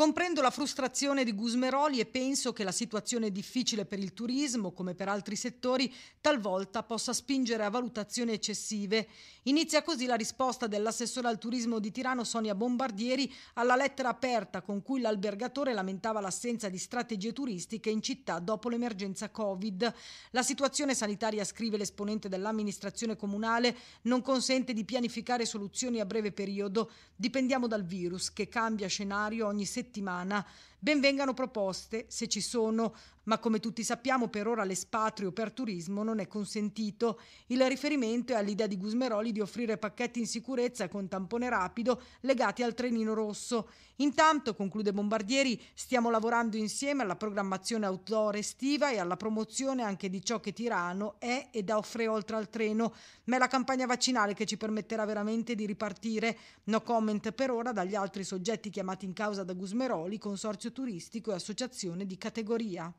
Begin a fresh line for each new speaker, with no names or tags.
Comprendo la frustrazione di Gusmeroli e penso che la situazione difficile per il turismo, come per altri settori, talvolta possa spingere a valutazioni eccessive. Inizia così la risposta dell'assessore al turismo di Tirano Sonia Bombardieri alla lettera aperta con cui l'albergatore lamentava l'assenza di strategie turistiche in città dopo l'emergenza Covid. La situazione sanitaria, scrive l'esponente dell'amministrazione comunale, non consente di pianificare soluzioni a breve periodo. Dipendiamo dal virus che cambia scenario ogni settimana settimana. Benvengano proposte, se ci sono, ma come tutti sappiamo per ora l'espatrio per turismo non è consentito. Il riferimento è all'idea di Gusmeroli di offrire pacchetti in sicurezza con tampone rapido legati al trenino rosso. Intanto, conclude Bombardieri, stiamo lavorando insieme alla programmazione outdoor estiva e alla promozione anche di ciò che Tirano è ed offre oltre al treno, ma è la campagna vaccinale che ci permetterà veramente di ripartire. No comment per ora dagli altri soggetti chiamati in causa da Gusmeroli Smeroli, consorzio turistico e associazione di categoria.